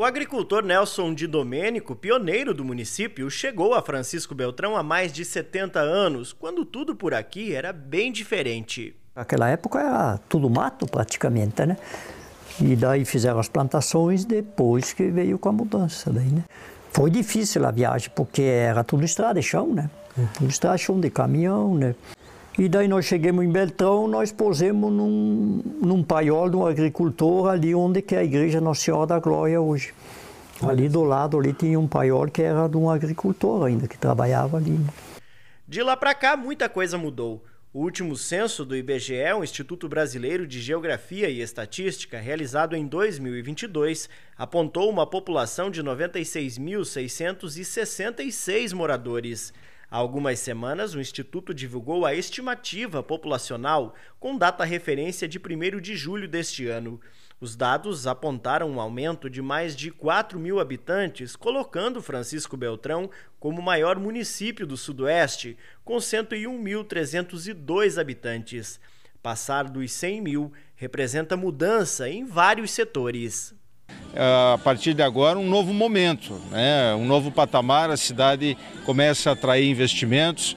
O agricultor Nelson de Domênico, pioneiro do município, chegou a Francisco Beltrão há mais de 70 anos, quando tudo por aqui era bem diferente. Naquela época era tudo mato praticamente, né? E daí fizeram as plantações depois que veio com a mudança daí, né? Foi difícil a viagem porque era tudo estrada e chão, né? Tudo estrada e chão de caminhão, né? E daí nós chegamos em Beltrão, nós pusemos num, num paiol de um agricultor ali onde que é a igreja Nossa Senhora da Glória hoje. Ali do lado ali tinha um paiol que era de um agricultor ainda, que trabalhava ali. De lá para cá muita coisa mudou. O último censo do IBGE, o é Instituto Brasileiro de Geografia e Estatística, realizado em 2022, apontou uma população de 96.666 moradores. Há algumas semanas, o Instituto divulgou a estimativa populacional com data referência de 1 de julho deste ano. Os dados apontaram um aumento de mais de 4 mil habitantes, colocando Francisco Beltrão como o maior município do Sudoeste, com 101.302 habitantes. Passar dos 100 mil representa mudança em vários setores. É, a partir de agora, um novo momento, né? um novo patamar. A cidade começa a atrair investimentos,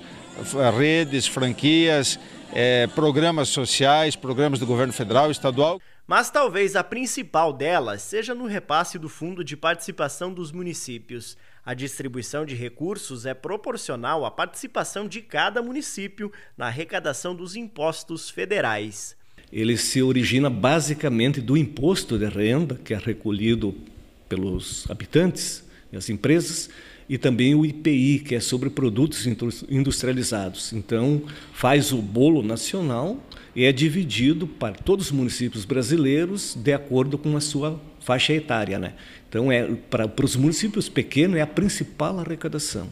redes, franquias, é, programas sociais, programas do governo federal e estadual. Mas talvez a principal delas seja no repasse do Fundo de Participação dos Municípios. A distribuição de recursos é proporcional à participação de cada município na arrecadação dos impostos federais ele se origina basicamente do imposto de renda que é recolhido pelos habitantes e as empresas e também o IPI, que é sobre produtos industrializados. Então, faz o bolo nacional e é dividido para todos os municípios brasileiros de acordo com a sua faixa etária, né? Então, é para, para os municípios pequenos é a principal arrecadação.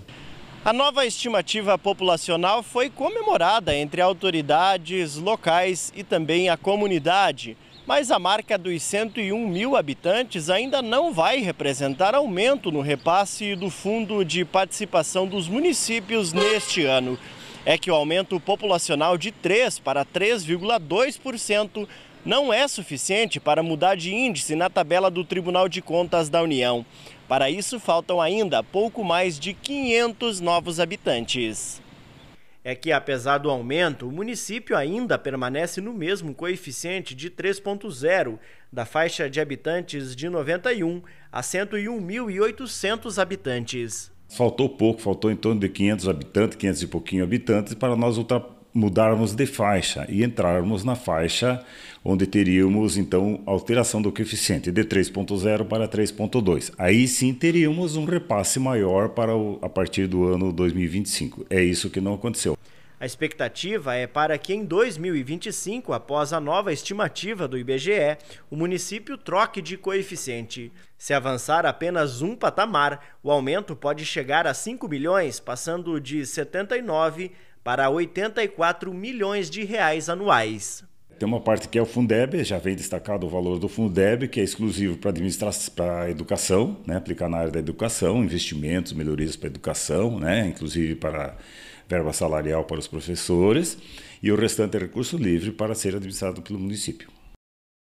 A nova estimativa populacional foi comemorada entre autoridades locais e também a comunidade, mas a marca dos 101 mil habitantes ainda não vai representar aumento no repasse do Fundo de Participação dos Municípios neste ano. É que o aumento populacional de 3 para 3,2% não é suficiente para mudar de índice na tabela do Tribunal de Contas da União. Para isso, faltam ainda pouco mais de 500 novos habitantes. É que, apesar do aumento, o município ainda permanece no mesmo coeficiente de 3,0, da faixa de habitantes de 91 a 101.800 habitantes. Faltou pouco, faltou em torno de 500 habitantes, 500 e pouquinho habitantes, para nós ultrapassarmos mudarmos de faixa e entrarmos na faixa onde teríamos então alteração do coeficiente de 3.0 para 3.2. Aí sim teríamos um repasse maior para o, a partir do ano 2025. É isso que não aconteceu. A expectativa é para que em 2025, após a nova estimativa do IBGE, o município troque de coeficiente. Se avançar apenas um patamar, o aumento pode chegar a 5 milhões, passando de 79 para 84 milhões de reais anuais. Tem uma parte que é o Fundeb, já vem destacado o valor do Fundeb, que é exclusivo para administração, para educação, né, aplicar na área da educação, investimentos, melhorias para a educação, né, inclusive para verba salarial para os professores e o restante é recurso livre para ser administrado pelo município.